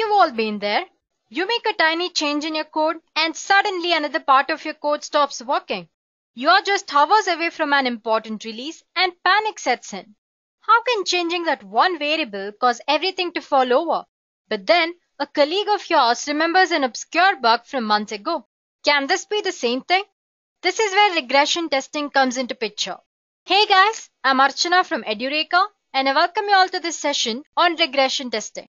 You've all been there. You make a tiny change in your code and suddenly another part of your code stops working. You are just hours away from an important release and panic sets in. How can changing that one variable cause everything to fall over? But then a colleague of yours remembers an obscure bug from months ago. Can this be the same thing? This is where regression testing comes into picture. Hey guys, I'm Archana from Edureka and I welcome you all to this session on regression testing.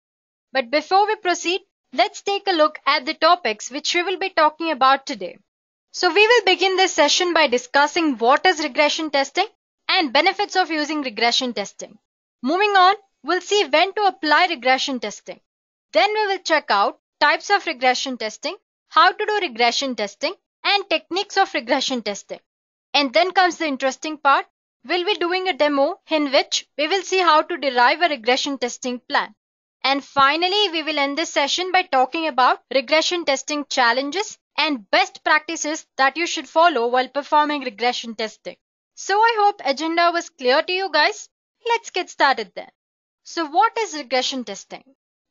But before we proceed, let's take a look at the topics which we will be talking about today. So we will begin this session by discussing what is regression testing and benefits of using regression testing. Moving on, we'll see when to apply regression testing. Then we will check out types of regression testing, how to do regression testing, and techniques of regression testing. And then comes the interesting part. We'll be doing a demo in which we will see how to derive a regression testing plan. And finally, we will end this session by talking about regression testing challenges and best practices that you should follow while performing regression testing. So I hope agenda was clear to you guys. Let's get started then. So what is regression testing?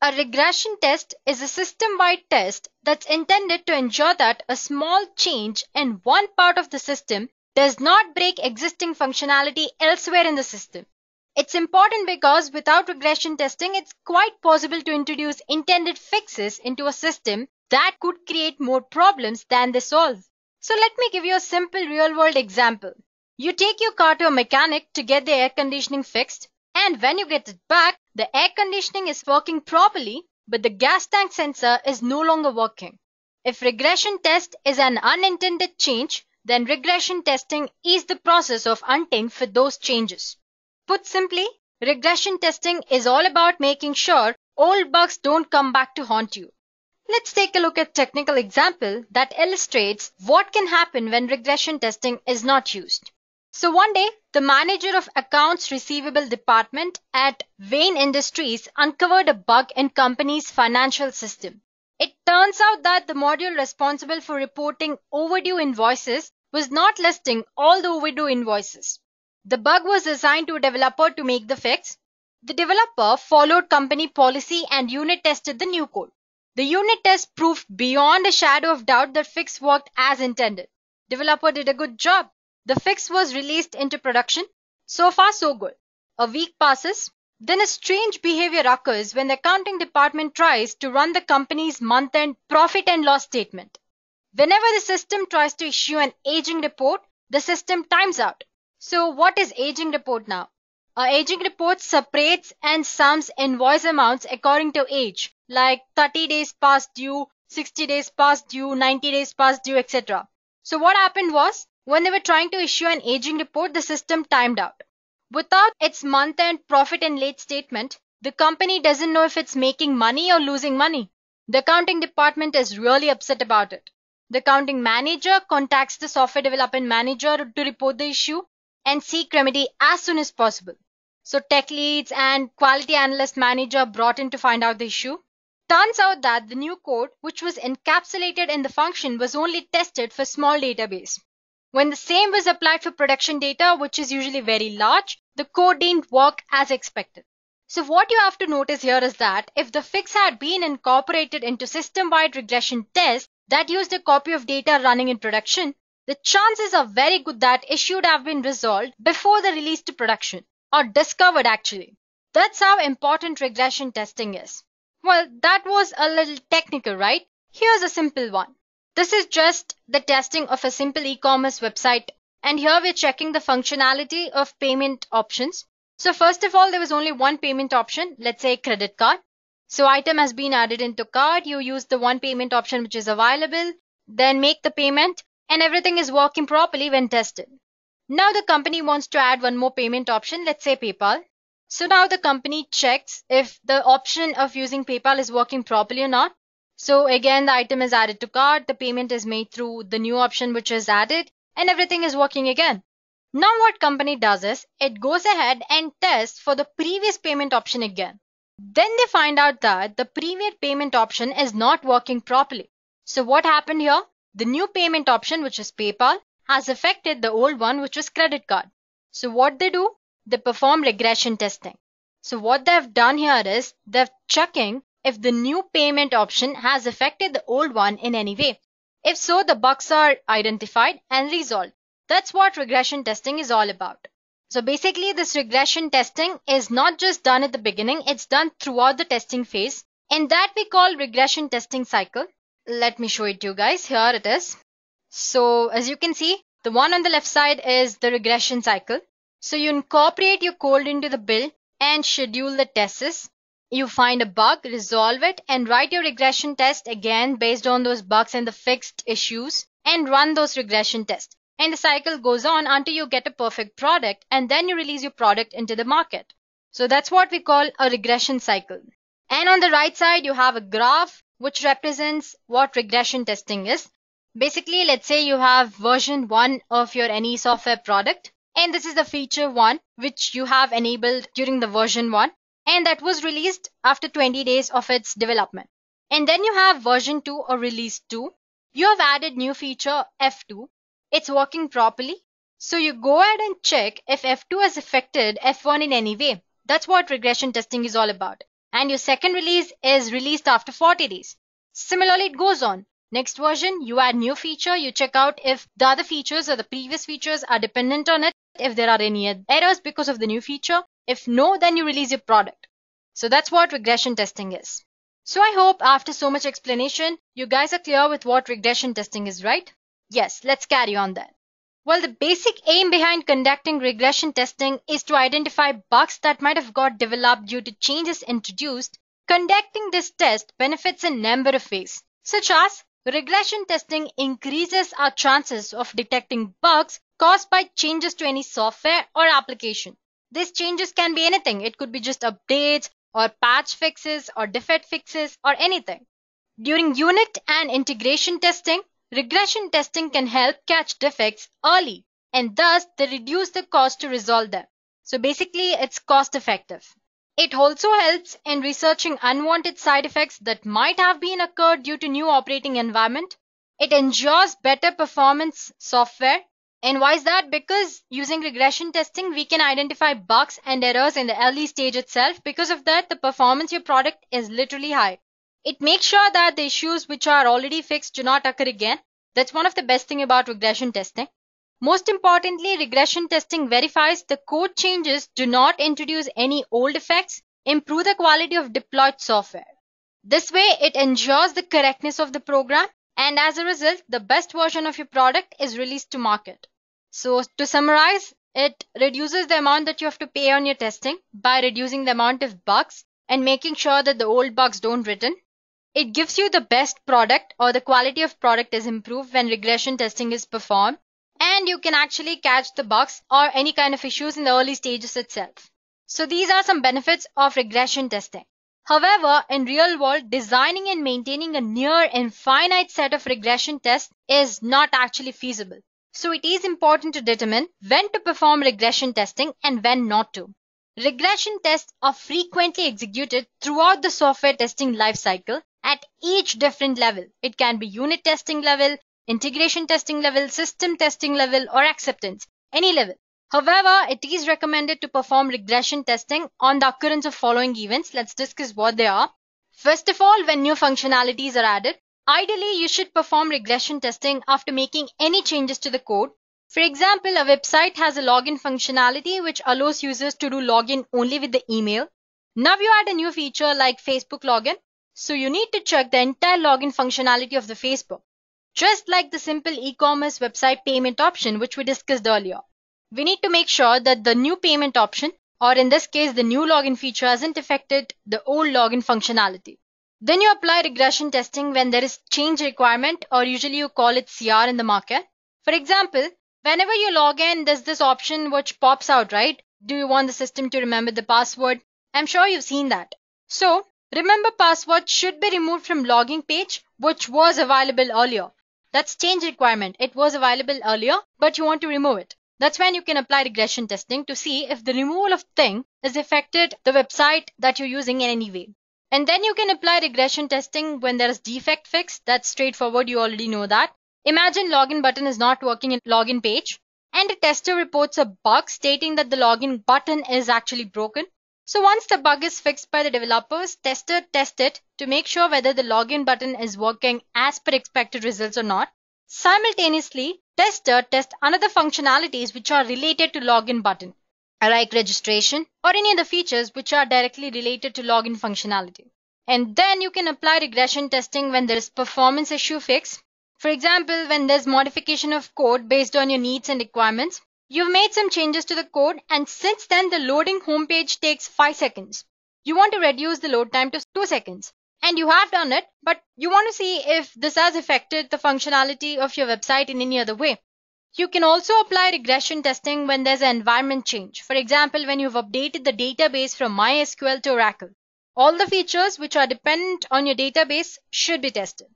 A regression test is a system-wide test that's intended to ensure that a small change in one part of the system does not break existing functionality elsewhere in the system. It's important because without regression testing it's quite possible to introduce intended fixes into a system that could create more problems than they solve. So let me give you a simple real world example. You take your car to a mechanic to get the air conditioning fixed and when you get it back, the air conditioning is working properly but the gas tank sensor is no longer working. If regression test is an unintended change, then regression testing is the process of accounting for those changes. Put simply, regression testing is all about making sure old bugs don't come back to haunt you. Let's take a look at technical example that illustrates what can happen when regression testing is not used. So one day, the manager of accounts receivable department at Wayne Industries uncovered a bug in company's financial system. It turns out that the module responsible for reporting overdue invoices was not listing all the overdue invoices. The bug was assigned to a developer to make the fix. The developer followed company policy and unit tested the new code. The unit test proved beyond a shadow of doubt that fix worked as intended. Developer did a good job. The fix was released into production. So far so good. A week passes. Then a strange behavior occurs when the accounting department tries to run the company's month-end profit and loss statement. Whenever the system tries to issue an aging report, the system times out. So what is aging report now? A aging report separates and sums invoice amounts according to age, like 30 days past due, 60 days past due, 90 days past due, etc. So what happened was, when they were trying to issue an aging report, the system timed out. Without its month end profit and late statement, the company doesn't know if it's making money or losing money. The accounting department is really upset about it. The accounting manager contacts the software development manager to report the issue and seek remedy as soon as possible. So tech leads and quality analyst manager brought in to find out the issue. Turns out that the new code, which was encapsulated in the function, was only tested for small database. When the same was applied for production data, which is usually very large, the code didn't work as expected. So what you have to notice here is that if the fix had been incorporated into system-wide regression tests that used a copy of data running in production, the chances are very good that issues have been resolved before the release to production, or discovered actually. That's how important regression testing is. Well, that was a little technical, right? Here's a simple one. This is just the testing of a simple e-commerce website. And here we're checking the functionality of payment options. So first of all, there was only one payment option, let's say credit card. So item has been added into cart. You use the one payment option which is available. Then make the payment and everything is working properly when tested. Now the company wants to add one more payment option, let's say PayPal. So now the company checks if the option of using PayPal is working properly or not. So again, the item is added to cart, the payment is made through the new option which is added, and everything is working again. Now what company does is, it goes ahead and tests for the previous payment option again. Then they find out that the previous payment option is not working properly. So what happened here? The new payment option which is PayPal has affected the old one which was credit card. So what they do? They perform regression testing. So what they've done here is they're checking if the new payment option has affected the old one in any way. If so, the bugs are identified and resolved. That's what regression testing is all about. So basically this regression testing is not just done at the beginning, it's done throughout the testing phase and that we call regression testing cycle let me show it to you guys. Here it is. So as you can see, the one on the left side is the regression cycle. So you incorporate your code into the build and schedule the tests. You find a bug, resolve it, and write your regression test again based on those bugs and the fixed issues, and run those regression tests. And the cycle goes on until you get a perfect product, and then you release your product into the market. So that's what we call a regression cycle. And on the right side, you have a graph which represents what regression testing is. Basically, let's say you have version 1 of your any software product and this is the feature 1 which you have enabled during the version 1 and that was released after 20 days of its development. And then you have version 2 or release 2. You have added new feature F2. It's working properly. So you go ahead and check if F2 has affected F1 in any way. That's what regression testing is all about and your second release is released after 40 days. Similarly, it goes on. Next version, you add new feature, you check out if the other features or the previous features are dependent on it, if there are any errors because of the new feature. If no, then you release your product. So that's what regression testing is. So I hope after so much explanation, you guys are clear with what regression testing is, right? Yes, let's carry on then. Well, the basic aim behind conducting regression testing is to identify bugs that might have got developed due to changes introduced. Conducting this test benefits a number of ways, such as regression testing increases our chances of detecting bugs caused by changes to any software or application. These changes can be anything. It could be just updates or patch fixes or defect fixes or anything. During unit and integration testing, Regression testing can help catch defects early and thus they reduce the cost to resolve them. So basically it's cost effective. It also helps in researching unwanted side effects that might have been occurred due to new operating environment. It ensures better performance software. And why is that? Because using regression testing, we can identify bugs and errors in the early stage itself. Because of that, the performance of your product is literally high. It makes sure that the issues which are already fixed do not occur again. That's one of the best thing about regression testing. Most importantly, regression testing verifies the code changes do not introduce any old effects, improve the quality of deployed software. This way, it ensures the correctness of the program and as a result, the best version of your product is released to market. So to summarize, it reduces the amount that you have to pay on your testing by reducing the amount of bugs and making sure that the old bugs don't return it gives you the best product or the quality of product is improved when regression testing is performed and you can actually catch the bugs or any kind of issues in the early stages itself. So these are some benefits of regression testing. However, in real world, designing and maintaining a near infinite set of regression tests is not actually feasible. So it is important to determine when to perform regression testing and when not to. Regression tests are frequently executed throughout the software testing lifecycle at each different level, it can be unit testing level, integration testing level, system testing level, or acceptance, any level. However, it is recommended to perform regression testing on the occurrence of following events. Let's discuss what they are. First of all, when new functionalities are added, ideally you should perform regression testing after making any changes to the code. For example, a website has a login functionality which allows users to do login only with the email. Now you add a new feature like Facebook login so you need to check the entire login functionality of the Facebook, just like the simple e-commerce website payment option which we discussed earlier. We need to make sure that the new payment option or in this case the new login feature hasn't affected the old login functionality. Then you apply regression testing when there is change requirement or usually you call it CR in the market. For example, whenever you log in, there's this option which pops out, right? Do you want the system to remember the password? I'm sure you've seen that. So Remember password should be removed from login page, which was available earlier. That's change requirement. It was available earlier, but you want to remove it. That's when you can apply regression testing to see if the removal of thing has affected the website that you're using in any way. And then you can apply regression testing when there is defect fix. That's straightforward. You already know that. Imagine login button is not working in login page and a tester reports a bug stating that the login button is actually broken. So once the bug is fixed by the developers, tester test it to make sure whether the login button is working as per expected results or not. Simultaneously, tester test another functionalities which are related to login button, like registration or any other features which are directly related to login functionality. And then you can apply regression testing when there is performance issue fix. For example, when there's modification of code based on your needs and requirements, You've made some changes to the code and since then the loading homepage takes 5 seconds. You want to reduce the load time to 2 seconds and you have done it, but you want to see if this has affected the functionality of your website in any other way. You can also apply regression testing when there's an environment change. For example, when you've updated the database from MySQL to Oracle. All the features which are dependent on your database should be tested.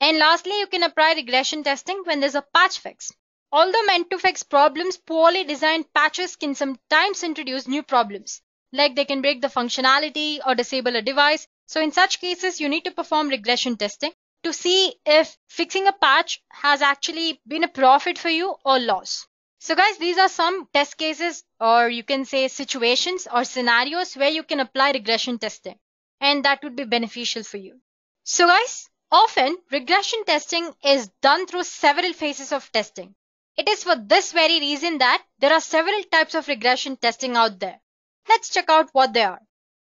And lastly, you can apply regression testing when there's a patch fix. Although meant to fix problems, poorly designed patches can sometimes introduce new problems, like they can break the functionality or disable a device. So in such cases, you need to perform regression testing to see if fixing a patch has actually been a profit for you or loss. So guys, these are some test cases or you can say situations or scenarios where you can apply regression testing and that would be beneficial for you. So guys, often regression testing is done through several phases of testing. It is for this very reason that there are several types of regression testing out there. Let's check out what they are.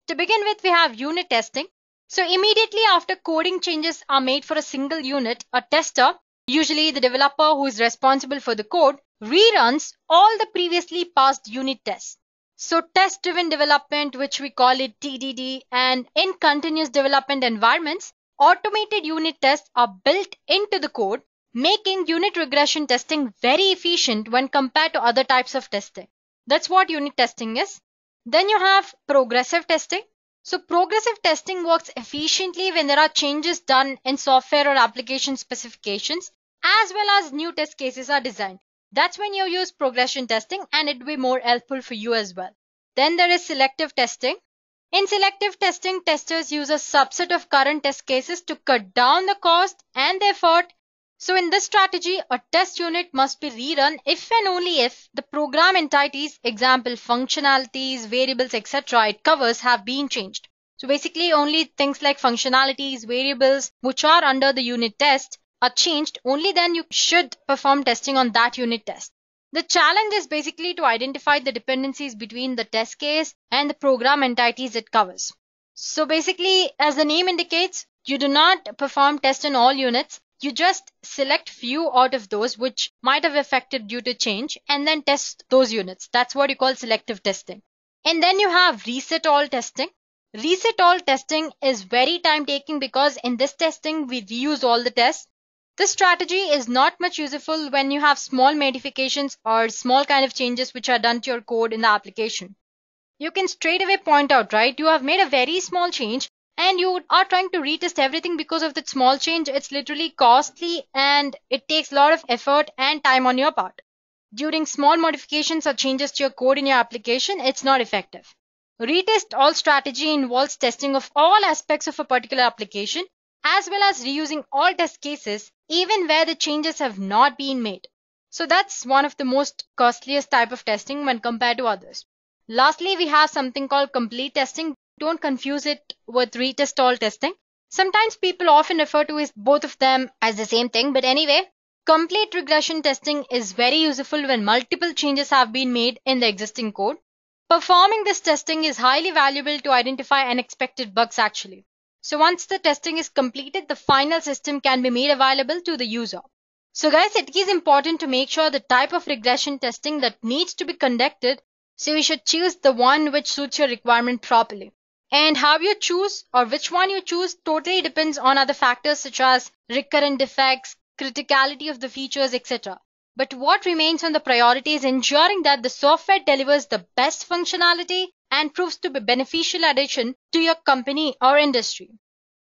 To begin with, we have unit testing. So immediately after coding changes are made for a single unit, a tester, usually the developer who is responsible for the code, reruns all the previously passed unit tests. So test-driven development, which we call it TDD, and in continuous development environments, automated unit tests are built into the code making unit regression testing very efficient when compared to other types of testing. That's what unit testing is. Then you have progressive testing. So progressive testing works efficiently when there are changes done in software or application specifications as well as new test cases are designed. That's when you use progression testing and it will be more helpful for you as well. Then there is selective testing. In selective testing, testers use a subset of current test cases to cut down the cost and the effort so in this strategy, a test unit must be rerun if and only if the program entities, example functionalities, variables, etc. it covers have been changed. So basically only things like functionalities, variables, which are under the unit test are changed, only then you should perform testing on that unit test. The challenge is basically to identify the dependencies between the test case and the program entities it covers. So basically, as the name indicates, you do not perform test on all units. You just select few out of those which might have affected due to change and then test those units. That's what you call selective testing. And then you have reset all testing. Reset all testing is very time taking because in this testing we reuse all the tests. This strategy is not much useful when you have small modifications or small kind of changes which are done to your code in the application. You can straight away point out, right? You have made a very small change and you are trying to retest everything because of that small change, it's literally costly and it takes a lot of effort and time on your part. During small modifications or changes to your code in your application, it's not effective. Retest all strategy involves testing of all aspects of a particular application as well as reusing all test cases even where the changes have not been made. So that's one of the most costliest type of testing when compared to others. Lastly, we have something called complete testing don't confuse it with retest-all testing. Sometimes people often refer to both of them as the same thing, but anyway, complete regression testing is very useful when multiple changes have been made in the existing code. Performing this testing is highly valuable to identify unexpected bugs actually. So once the testing is completed, the final system can be made available to the user. So guys, it is important to make sure the type of regression testing that needs to be conducted. So you should choose the one which suits your requirement properly. And how you choose or which one you choose totally depends on other factors such as recurrent defects, criticality of the features, etc. But what remains on the priority is ensuring that the software delivers the best functionality and proves to be beneficial addition to your company or industry.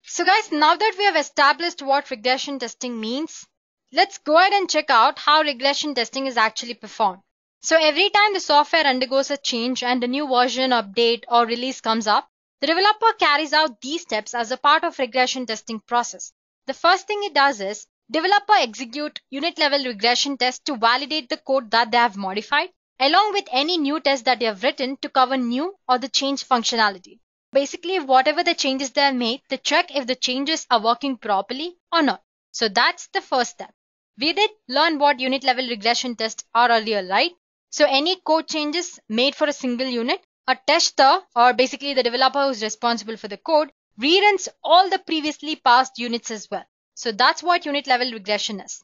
So guys, now that we have established what regression testing means, let's go ahead and check out how regression testing is actually performed. So every time the software undergoes a change and a new version update or release comes up, the developer carries out these steps as a part of regression testing process. The first thing it does is developer execute unit level regression tests to validate the code that they have modified along with any new test that they have written to cover new or the change functionality. Basically, whatever the changes they have made, they check if the changes are working properly or not. So that's the first step. We did learn what unit level regression tests are earlier, right? So any code changes made for a single unit a tester, or basically the developer who's responsible for the code, reruns all the previously passed units as well. So that's what unit level regression is.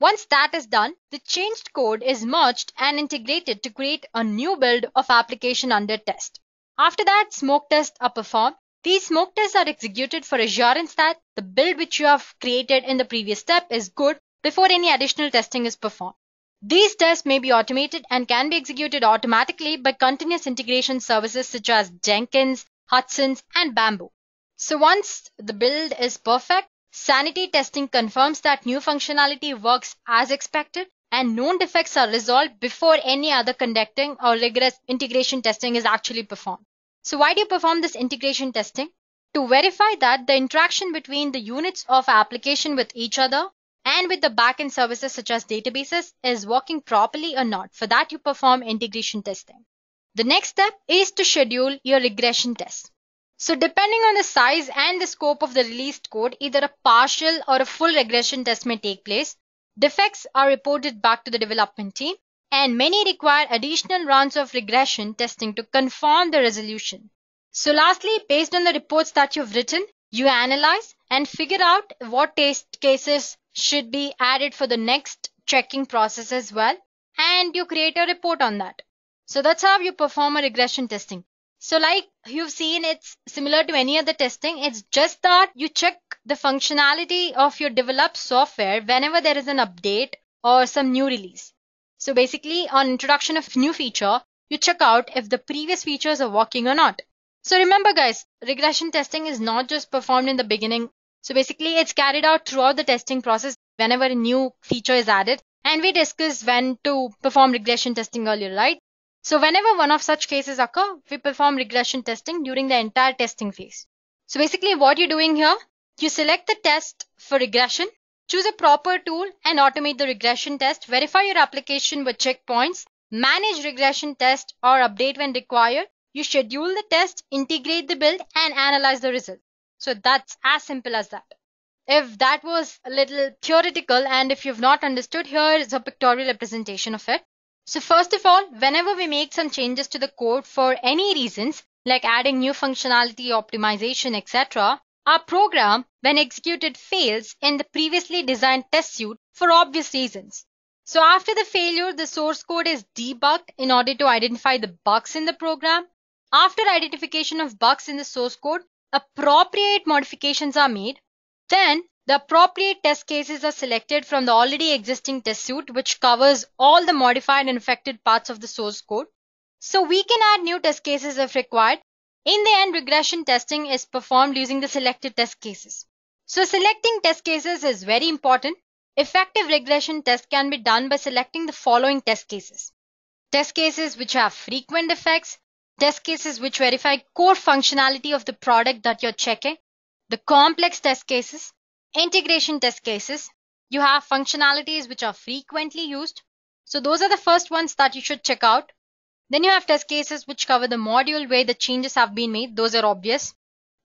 Once that is done, the changed code is merged and integrated to create a new build of application under test. After that, smoke tests are performed. These smoke tests are executed for assurance that the build which you have created in the previous step is good before any additional testing is performed. These tests may be automated and can be executed automatically by continuous integration services such as Jenkins, Hudson's, and Bamboo. So once the build is perfect, sanity testing confirms that new functionality works as expected and known defects are resolved before any other conducting or rigorous integration testing is actually performed. So why do you perform this integration testing? To verify that the interaction between the units of application with each other and with the backend services such as databases is working properly or not. For that, you perform integration testing. The next step is to schedule your regression tests. So depending on the size and the scope of the released code, either a partial or a full regression test may take place. Defects are reported back to the development team and many require additional rounds of regression testing to confirm the resolution. So lastly, based on the reports that you've written, you analyze and figure out what test cases should be added for the next checking process as well. And you create a report on that. So that's how you perform a regression testing. So like you've seen, it's similar to any other testing. It's just that you check the functionality of your developed software whenever there is an update or some new release. So basically on introduction of new feature, you check out if the previous features are working or not. So remember guys, regression testing is not just performed in the beginning so basically it's carried out throughout the testing process whenever a new feature is added. And we discussed when to perform regression testing earlier, right? So whenever one of such cases occur, we perform regression testing during the entire testing phase. So basically what you're doing here, you select the test for regression, choose a proper tool and automate the regression test, verify your application with checkpoints, manage regression test or update when required, you schedule the test, integrate the build and analyze the result. So that's as simple as that. If that was a little theoretical and if you've not understood, here is a pictorial representation of it. So first of all, whenever we make some changes to the code for any reasons, like adding new functionality, optimization, etc., our program, when executed, fails in the previously designed test suite for obvious reasons. So after the failure, the source code is debugged in order to identify the bugs in the program. After identification of bugs in the source code, appropriate modifications are made, then the appropriate test cases are selected from the already existing test suite, which covers all the modified and affected parts of the source code. So we can add new test cases if required. In the end, regression testing is performed using the selected test cases. So selecting test cases is very important. Effective regression test can be done by selecting the following test cases. Test cases which have frequent effects, test cases which verify core functionality of the product that you're checking, the complex test cases, integration test cases. You have functionalities which are frequently used. So those are the first ones that you should check out. Then you have test cases which cover the module where the changes have been made. Those are obvious.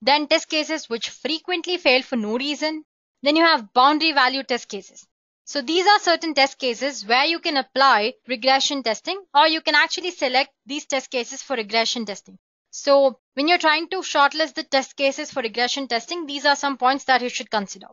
Then test cases which frequently fail for no reason. Then you have boundary value test cases. So these are certain test cases where you can apply regression testing or you can actually select these test cases for regression testing. So when you're trying to shortlist the test cases for regression testing, these are some points that you should consider.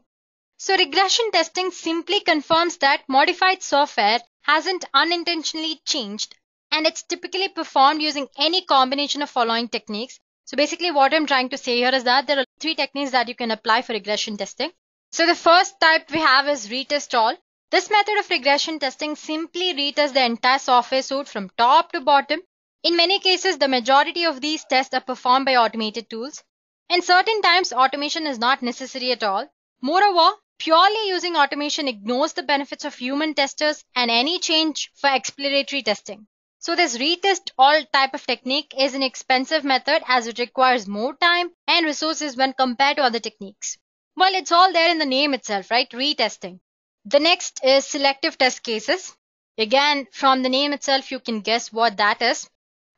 So regression testing simply confirms that modified software hasn't unintentionally changed and it's typically performed using any combination of following techniques. So basically what I'm trying to say here is that there are three techniques that you can apply for regression testing. So the first type we have is retest all. This method of regression testing simply retests the entire software suite from top to bottom. In many cases, the majority of these tests are performed by automated tools, and certain times automation is not necessary at all. Moreover, purely using automation ignores the benefits of human testers and any change for exploratory testing. So this retest all type of technique is an expensive method as it requires more time and resources when compared to other techniques. Well, it's all there in the name itself, right? Retesting. The next is selective test cases. Again, from the name itself, you can guess what that is.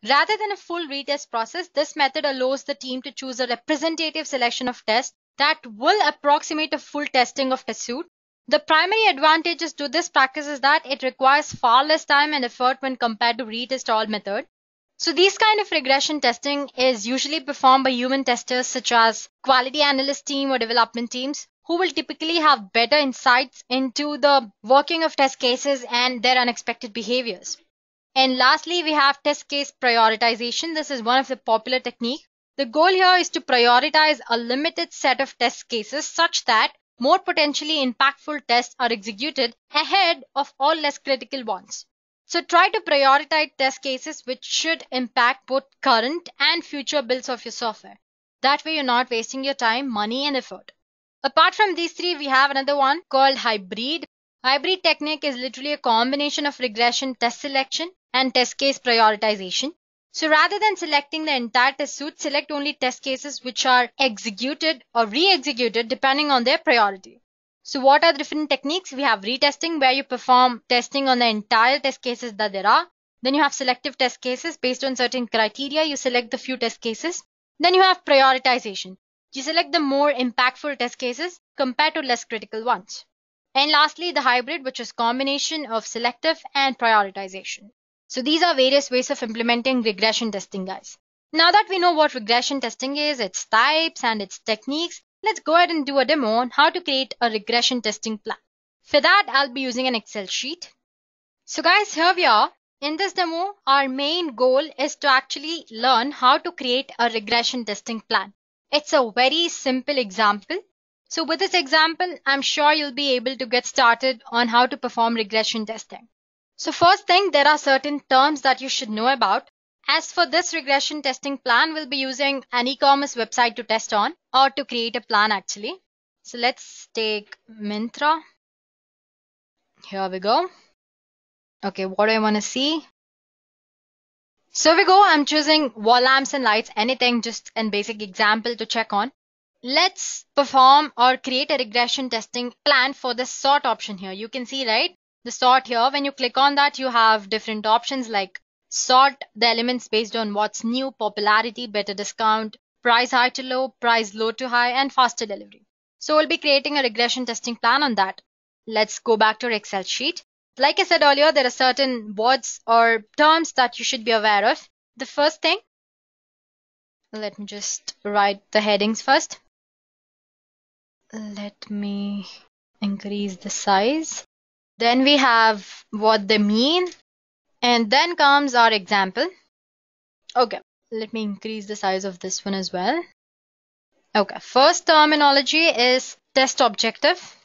Rather than a full retest process, this method allows the team to choose a representative selection of tests that will approximate a full testing of a suit. The primary advantages to this practice is that it requires far less time and effort when compared to retest all method. So these kind of regression testing is usually performed by human testers such as quality analyst team or development teams who will typically have better insights into the working of test cases and their unexpected behaviors. And lastly, we have test case prioritization. This is one of the popular techniques. The goal here is to prioritize a limited set of test cases such that more potentially impactful tests are executed ahead of all less critical ones. So try to prioritize test cases which should impact both current and future builds of your software. That way you're not wasting your time, money and effort. Apart from these three, we have another one called hybrid. Hybrid technique is literally a combination of regression test selection and test case prioritization. So rather than selecting the entire test suite, select only test cases which are executed or re-executed depending on their priority. So what are the different techniques? We have retesting where you perform testing on the entire test cases that there are. Then you have selective test cases based on certain criteria. You select the few test cases. Then you have prioritization you select the more impactful test cases compared to less critical ones. And lastly, the hybrid, which is combination of selective and prioritization. So these are various ways of implementing regression testing, guys. Now that we know what regression testing is, its types and its techniques, let's go ahead and do a demo on how to create a regression testing plan. For that, I'll be using an Excel sheet. So guys, here we are. In this demo, our main goal is to actually learn how to create a regression testing plan. It's a very simple example. So with this example, I'm sure you'll be able to get started on how to perform regression testing. So first thing, there are certain terms that you should know about. As for this regression testing plan, we'll be using an e-commerce website to test on or to create a plan actually. So let's take Mintra. Here we go. Okay, what do I want to see? So we go, I'm choosing wall lamps and lights, anything, just an basic example to check on. Let's perform or create a regression testing plan for the sort option here. You can see, right, the sort here. When you click on that, you have different options like sort the elements based on what's new, popularity, better discount, price high to low, price low to high, and faster delivery. So we'll be creating a regression testing plan on that. Let's go back to our Excel sheet like I said earlier, there are certain words or terms that you should be aware of. The first thing, let me just write the headings first. Let me increase the size. Then we have what they mean. And then comes our example. Okay, let me increase the size of this one as well. Okay, first terminology is test objective.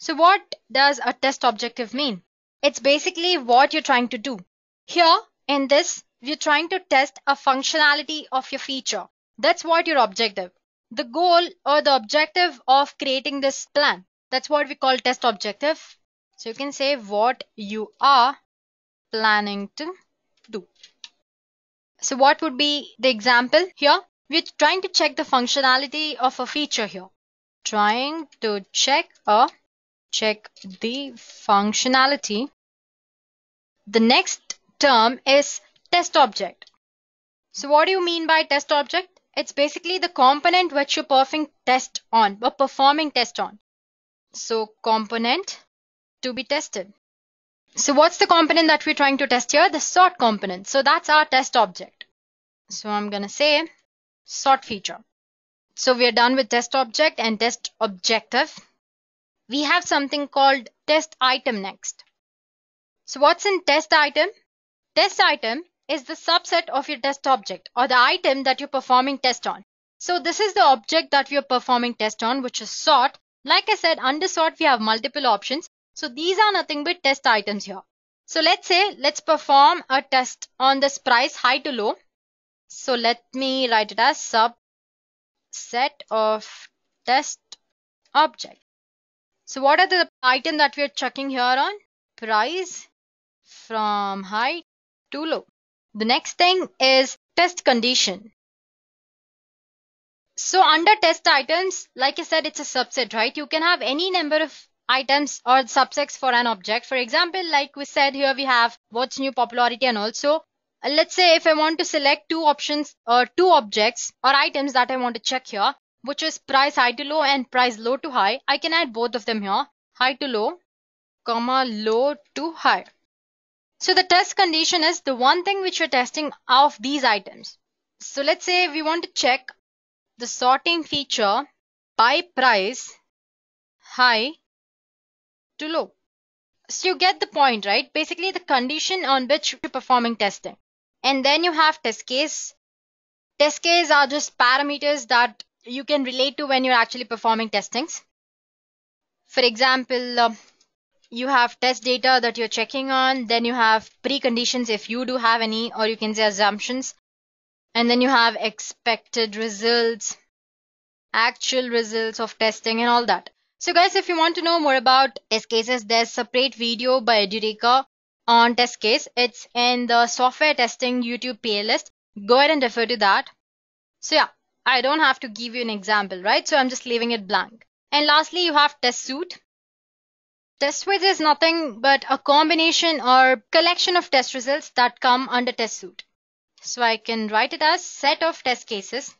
So what does a test objective mean? It's basically what you're trying to do. Here in this, we're trying to test a functionality of your feature. That's what your objective. The goal or the objective of creating this plan. That's what we call test objective. So you can say what you are planning to do. So what would be the example here? We're trying to check the functionality of a feature here. Trying to check a check the functionality. The next term is test object. So what do you mean by test object? It's basically the component which you're performing test on or performing test on. So component to be tested. So what's the component that we're trying to test here? The sort component. So that's our test object. So I'm going to say sort feature. So we are done with test object and test objective we have something called test item next. So what's in test item? Test item is the subset of your test object or the item that you're performing test on. So this is the object that we are performing test on, which is sort. Like I said, under sort, we have multiple options. So these are nothing but test items here. So let's say, let's perform a test on this price high to low. So let me write it as subset of test object. So what are the item that we are checking here on? Price from high to low. The next thing is test condition. So under test items, like I said, it's a subset, right? You can have any number of items or subsets for an object. For example, like we said here, we have what's new popularity and also uh, let's say if I want to select two options or two objects or items that I want to check here, which is price high to low and price low to high. I can add both of them here, high to low, comma, low to high. So the test condition is the one thing which you're testing of these items. So let's say we want to check the sorting feature by price high to low. So you get the point, right? Basically the condition on which you're performing testing. And then you have test case. Test case are just parameters that you can relate to when you're actually performing testings. For example, uh, you have test data that you're checking on, then you have preconditions if you do have any, or you can say assumptions, and then you have expected results, actual results of testing, and all that. So, guys, if you want to know more about test cases, there's a separate video by Eureka on test case. It's in the software testing YouTube playlist. Go ahead and refer to that. So, yeah, I don't have to give you an example, right? So I'm just leaving it blank. And lastly, you have test suite. Test suite is nothing but a combination or collection of test results that come under test suite. So I can write it as set of test cases.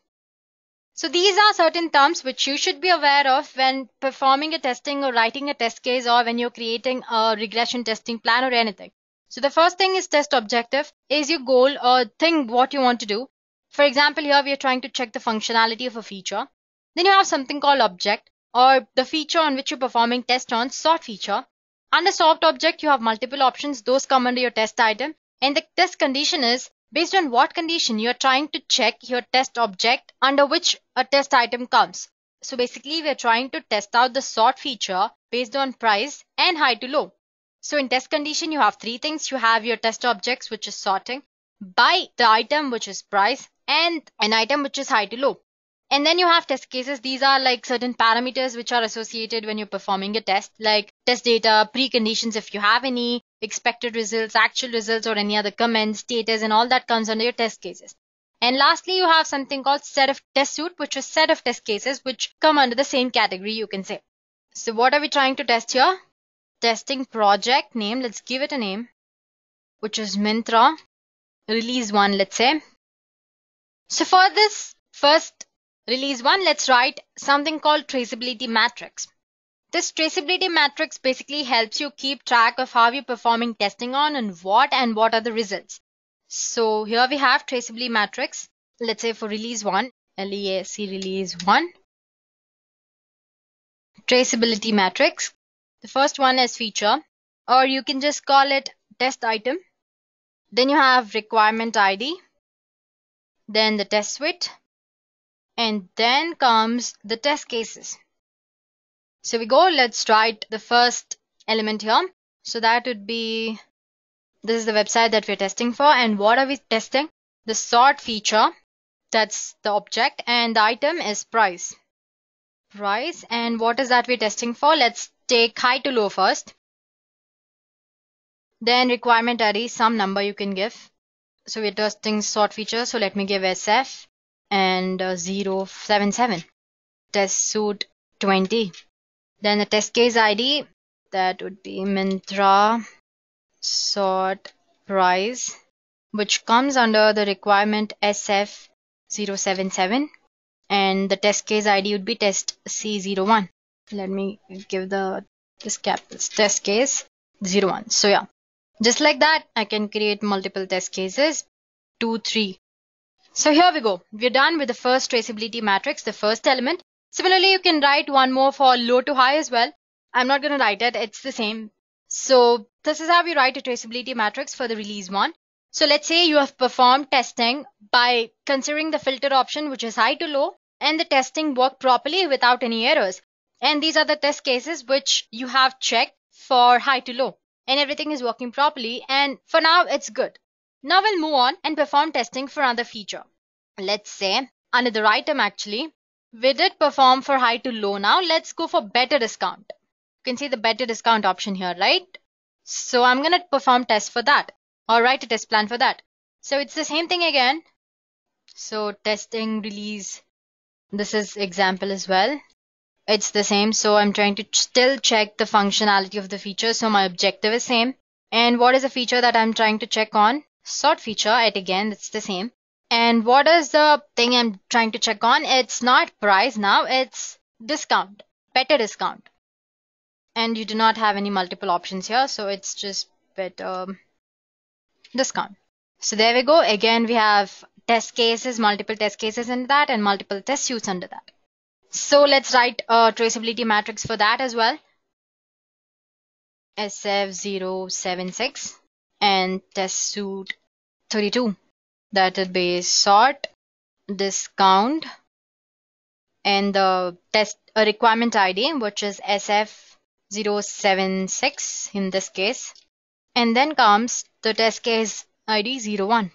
So these are certain terms which you should be aware of when performing a testing or writing a test case or when you're creating a regression testing plan or anything. So the first thing is test objective is your goal or thing what you want to do. For example, here we are trying to check the functionality of a feature. Then you have something called object or the feature on which you're performing test on sort feature. Under sort object, you have multiple options. Those come under your test item. And the test condition is based on what condition you're trying to check your test object under which a test item comes. So basically, we're trying to test out the sort feature based on price and high to low. So in test condition, you have three things. You have your test objects, which is sorting by the item, which is price and an item which is high to low. And then you have test cases. These are like certain parameters which are associated when you're performing a test, like test data, preconditions if you have any, expected results, actual results, or any other comments, status, and all that comes under your test cases. And lastly, you have something called set of test suite, which is set of test cases which come under the same category, you can say. So what are we trying to test here? Testing project name, let's give it a name, which is Mintra. Release one, let's say. So for this first release one, let's write something called traceability matrix. This traceability matrix basically helps you keep track of how you're performing testing on and what and what are the results. So here we have traceability matrix. Let's say for release one, LEAC release one. Traceability matrix. The first one is feature, or you can just call it test item. Then you have requirement ID, then the test suite, and then comes the test cases. So we go, let's write the first element here. So that would be, this is the website that we're testing for. And what are we testing? The sort feature, that's the object, and the item is price. Price, and what is that we're testing for? Let's take high to low first. Then requirement array, some number you can give so we're testing sort feature. So let me give SF and uh, 077 test suit 20. Then the test case ID that would be Mintra sort price, which comes under the requirement SF 077 and the test case ID would be test C01. Let me give the this cap test case 01. So yeah, just like that, I can create multiple test cases, two, three. So here we go. We're done with the first traceability matrix, the first element. Similarly, you can write one more for low to high as well. I'm not going to write it. It's the same. So this is how we write a traceability matrix for the release one. So let's say you have performed testing by considering the filter option, which is high to low, and the testing worked properly without any errors. And these are the test cases which you have checked for high to low and everything is working properly and for now it's good. Now we'll move on and perform testing for another feature. Let's say another item actually. We did perform for high to low now. Let's go for better discount. You can see the better discount option here, right? So I'm going to perform test for that or write a test plan for that. So it's the same thing again. So testing release. This is example as well it's the same. So I'm trying to still check the functionality of the feature. So my objective is same. And what is the feature that I'm trying to check on? Sort feature, it again, it's the same. And what is the thing I'm trying to check on? It's not price now, it's discount, better discount. And you do not have any multiple options here, so it's just better um, discount. So there we go. Again, we have test cases, multiple test cases under that and multiple test suits under that. So let's write a traceability matrix for that as well. SF076 and test suit 32. That will be sort, discount, and the test a requirement ID, which is SF076 in this case. And then comes the test case ID 01.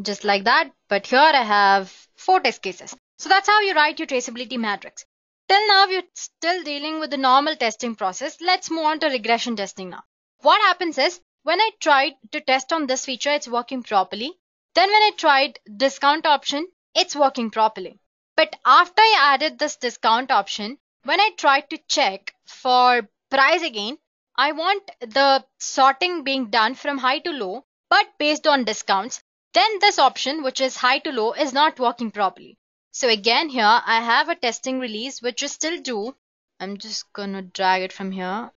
Just like that. But here I have four test cases. So that's how you write your traceability matrix. Till now, we're still dealing with the normal testing process. Let's move on to regression testing now. What happens is, when I tried to test on this feature, it's working properly. Then when I tried discount option, it's working properly. But after I added this discount option, when I tried to check for price again, I want the sorting being done from high to low, but based on discounts, then this option, which is high to low, is not working properly. So again here, I have a testing release, which is still due. I'm just gonna drag it from here.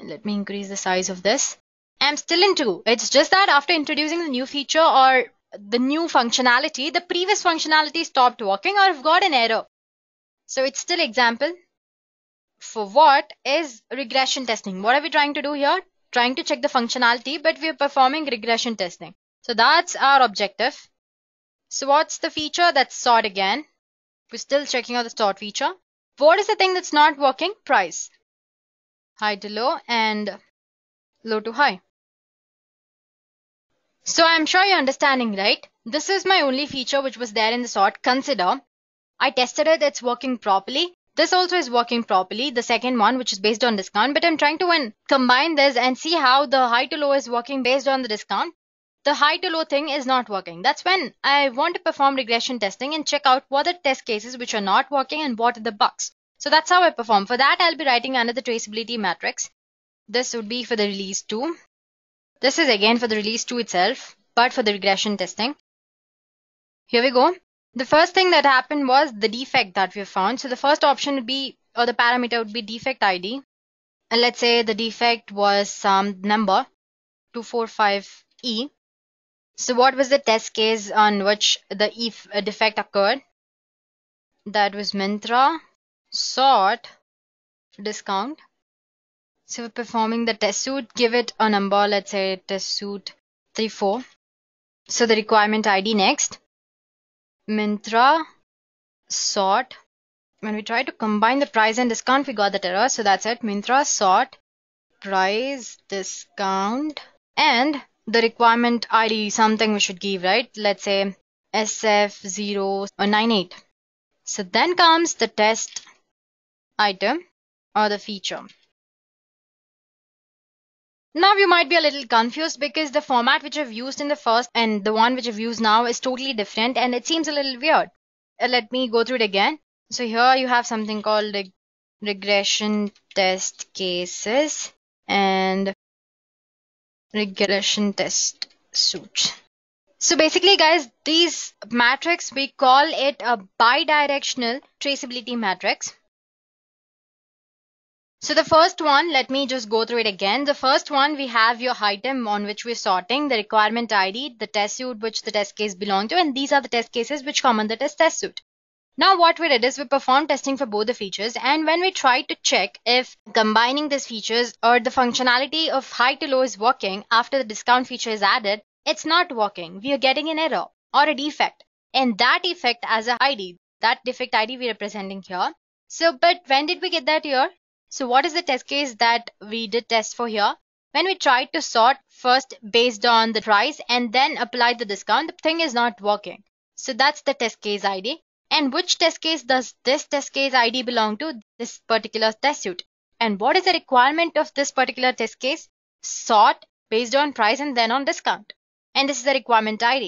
let me increase the size of this. I'm still in two. It's just that after introducing the new feature or the new functionality, the previous functionality stopped working or I've got an error. So it's still example. For what is regression testing? What are we trying to do here? Trying to check the functionality, but we are performing regression testing. So that's our objective. So what's the feature that's sort again? We're still checking out the sort feature. What is the thing that's not working? Price. High to low and low to high. So I'm sure you're understanding, right? This is my only feature which was there in the sort consider. I tested it, it's working properly. This also is working properly, the second one which is based on discount, but I'm trying to combine this and see how the high to low is working based on the discount the high to low thing is not working. That's when I want to perform regression testing and check out what are the test cases which are not working and what are the bugs. So that's how I perform. For that, I'll be writing another traceability matrix. This would be for the release 2. This is again for the release 2 itself, but for the regression testing. Here we go. The first thing that happened was the defect that we found. So the first option would be, or the parameter would be defect ID. And let's say the defect was some number, 245E so what was the test case on which the if uh, defect occurred? That was Mintra sort discount. So we're performing the test suit, give it a number, let's say test suit 34. So the requirement ID next. Mintra sort. When we try to combine the price and discount, we got the error. So that's it. Mintra sort price discount and the requirement ID, something we should give, right? Let's say SF098. Uh, so then comes the test item or the feature. Now you might be a little confused because the format which I've used in the first and the one which I've used now is totally different and it seems a little weird. Uh, let me go through it again. So here you have something called reg regression test cases and regression test suit. So basically, guys, these matrix, we call it a bidirectional traceability matrix. So the first one, let me just go through it again. The first one, we have your item on which we're sorting, the requirement ID, the test suite which the test case belongs to, and these are the test cases which come under the test suite. Now what we did is we performed testing for both the features and when we tried to check if combining these features or the functionality of high to low is working after the discount feature is added, it's not working. We are getting an error or a defect and that defect as a ID, that defect ID we're representing here. So, but when did we get that here? So what is the test case that we did test for here? When we tried to sort first based on the price and then apply the discount, the thing is not working. So that's the test case ID and which test case does this test case ID belong to this particular test suite and what is the requirement of this particular test case sort based on price and then on discount and this is the requirement ID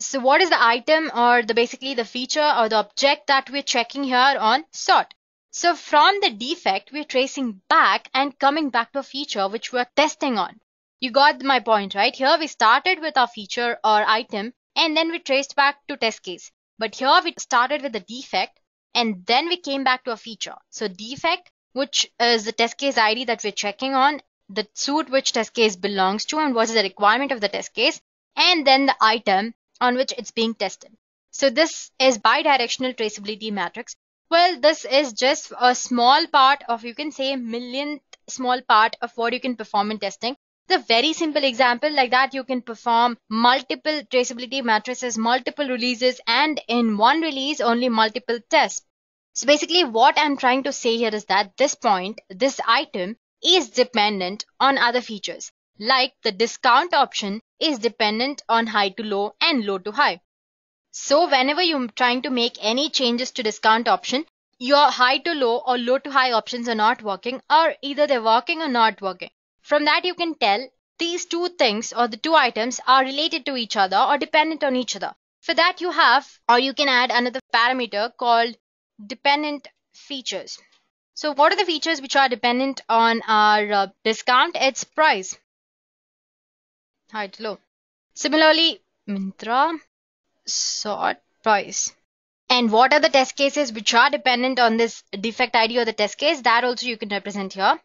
so what is the item or the basically the feature or the object that we're checking here on sort so from the defect we're tracing back and coming back to a feature which we're testing on you got my point right here we started with our feature or item and then we traced back to test case but here we started with a defect and then we came back to a feature. So defect, which is the test case ID that we're checking on, the suit which test case belongs to and what is the requirement of the test case, and then the item on which it's being tested. So this is bidirectional traceability matrix. Well, this is just a small part of, you can say, millionth small part of what you can perform in testing the very simple example like that you can perform multiple traceability matrices multiple releases and in one release only multiple tests so basically what i'm trying to say here is that this point this item is dependent on other features like the discount option is dependent on high to low and low to high so whenever you're trying to make any changes to discount option your high to low or low to high options are not working or either they're working or not working from that you can tell these two things or the two items are related to each other or dependent on each other. For that you have or you can add another parameter called dependent features. So what are the features which are dependent on our uh, discount? It's price. High low. Similarly, Mintra sort price. And what are the test cases which are dependent on this defect ID or the test case? That also you can represent here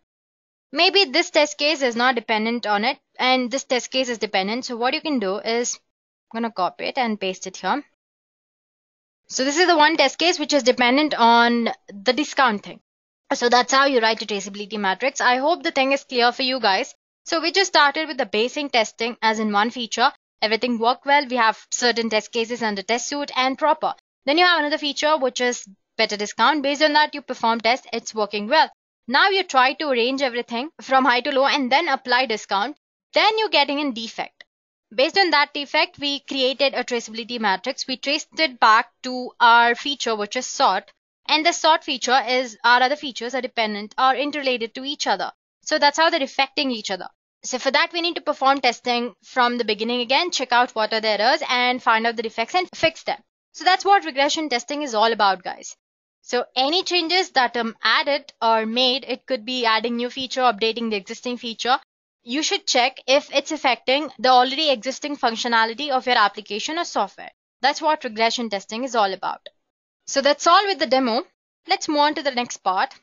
maybe this test case is not dependent on it and this test case is dependent. So what you can do is I'm going to copy it and paste it here. So this is the one test case which is dependent on the discount thing. So that's how you write a traceability matrix. I hope the thing is clear for you guys. So we just started with the basing testing as in one feature. Everything worked well. We have certain test cases under test suite and proper. Then you have another feature which is better discount. Based on that, you perform test. It's working well. Now you try to arrange everything from high to low and then apply discount. Then you're getting a defect. Based on that defect, we created a traceability matrix. We traced it back to our feature, which is sort. And the sort feature is our other features are dependent or interrelated to each other. So that's how they're affecting each other. So for that, we need to perform testing from the beginning again, check out what are the errors and find out the defects and fix them. So that's what regression testing is all about, guys. So any changes that are um, added or made, it could be adding new feature, updating the existing feature. You should check if it's affecting the already existing functionality of your application or software. That's what regression testing is all about. So that's all with the demo. Let's move on to the next part.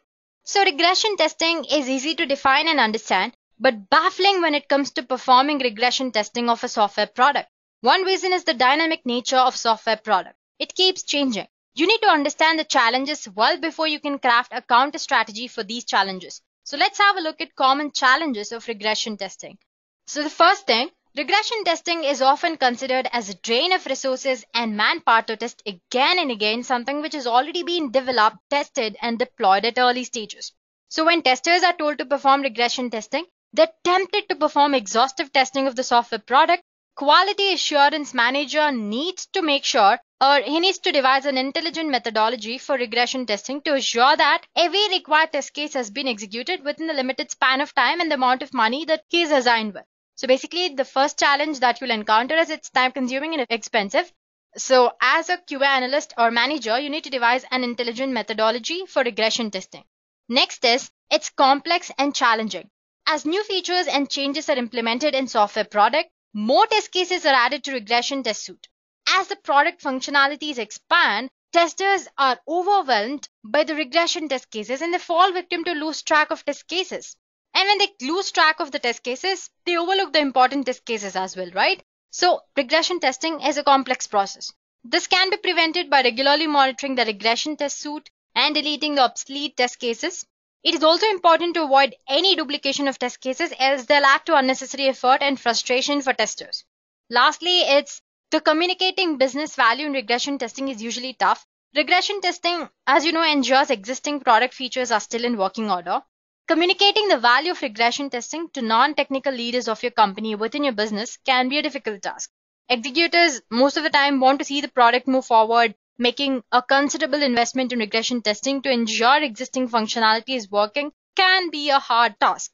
So regression testing is easy to define and understand, but baffling when it comes to performing regression testing of a software product. One reason is the dynamic nature of software product. It keeps changing. You need to understand the challenges well before you can craft a counter strategy for these challenges. So let's have a look at common challenges of regression testing. So the first thing, regression testing is often considered as a drain of resources and manpower to test again and again something which has already been developed, tested and deployed at early stages. So when testers are told to perform regression testing, they're tempted to perform exhaustive testing of the software product. Quality assurance manager needs to make sure or he needs to devise an intelligent methodology for regression testing to assure that every required test case has been executed within the limited span of time and the amount of money that he is assigned with. So basically, the first challenge that you'll encounter is it's time consuming and expensive. So as a QA analyst or manager, you need to devise an intelligent methodology for regression testing. Next is it's complex and challenging. As new features and changes are implemented in software product, more test cases are added to regression test suite. As the product functionalities expand, testers are overwhelmed by the regression test cases and they fall victim to lose track of test cases. And when they lose track of the test cases, they overlook the important test cases as well, right? So regression testing is a complex process. This can be prevented by regularly monitoring the regression test suite and deleting the obsolete test cases. It is also important to avoid any duplication of test cases else they'll add to unnecessary effort and frustration for testers. Lastly, it's the communicating business value in regression testing is usually tough. Regression testing, as you know, ensures existing product features are still in working order. Communicating the value of regression testing to non technical leaders of your company within your business can be a difficult task. Executors, most of the time, want to see the product move forward, making a considerable investment in regression testing to ensure existing functionality is working can be a hard task.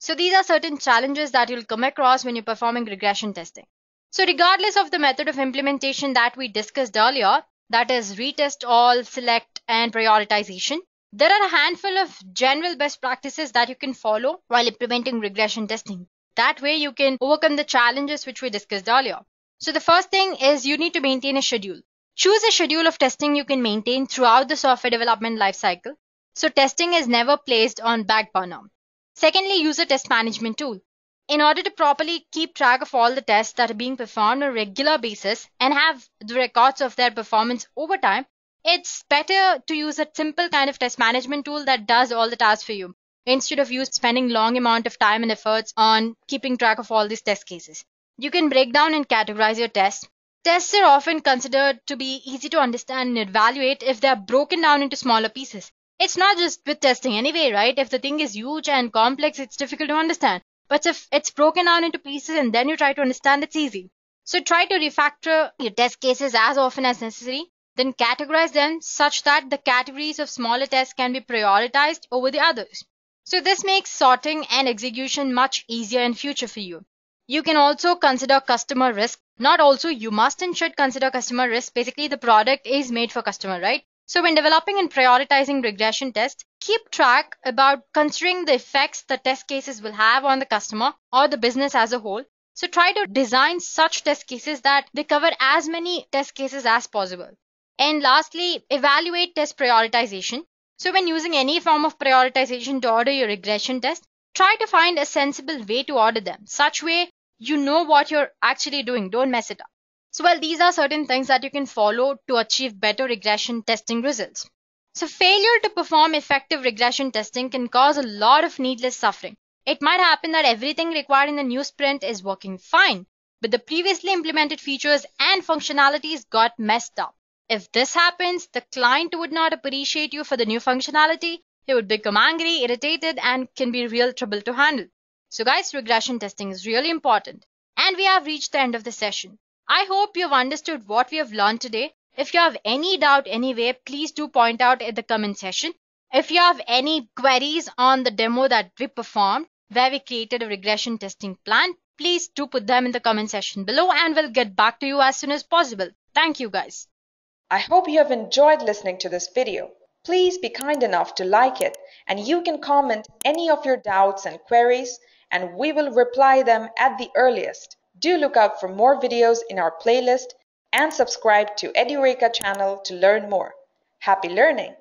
So, these are certain challenges that you'll come across when you're performing regression testing. So regardless of the method of implementation that we discussed earlier, that is retest all, select and prioritization, there are a handful of general best practices that you can follow while implementing regression testing. That way you can overcome the challenges which we discussed earlier. So the first thing is you need to maintain a schedule. Choose a schedule of testing you can maintain throughout the software development lifecycle. So testing is never placed on back burner. Secondly, use a test management tool in order to properly keep track of all the tests that are being performed on a regular basis and have the records of their performance over time, it's better to use a simple kind of test management tool that does all the tasks for you instead of you spending long amount of time and efforts on keeping track of all these test cases. You can break down and categorize your tests. Tests are often considered to be easy to understand and evaluate if they're broken down into smaller pieces. It's not just with testing anyway, right? If the thing is huge and complex, it's difficult to understand. But if it's broken down into pieces and then you try to understand, it's easy. So try to refactor your test cases as often as necessary. Then categorize them such that the categories of smaller tests can be prioritized over the others. So this makes sorting and execution much easier in future for you. You can also consider customer risk. Not also, you must and should consider customer risk. Basically, the product is made for customer, right? So when developing and prioritizing regression tests, keep track about considering the effects the test cases will have on the customer or the business as a whole. So try to design such test cases that they cover as many test cases as possible. And lastly, evaluate test prioritization. So when using any form of prioritization to order your regression test, try to find a sensible way to order them. Such way you know what you're actually doing. Don't mess it up. So well, these are certain things that you can follow to achieve better regression testing results. So failure to perform effective regression testing can cause a lot of needless suffering. It might happen that everything required in the new sprint is working fine, but the previously implemented features and functionalities got messed up. If this happens, the client would not appreciate you for the new functionality. He would become angry, irritated, and can be real trouble to handle. So guys, regression testing is really important. And we have reached the end of the session. I hope you've understood what we have learned today. If you have any doubt anyway, please do point out in the comment section. If you have any queries on the demo that we performed, where we created a regression testing plan, please do put them in the comment section below and we'll get back to you as soon as possible. Thank you guys. I hope you have enjoyed listening to this video. Please be kind enough to like it and you can comment any of your doubts and queries and we will reply them at the earliest. Do look out for more videos in our playlist and subscribe to Edureka channel to learn more. Happy learning!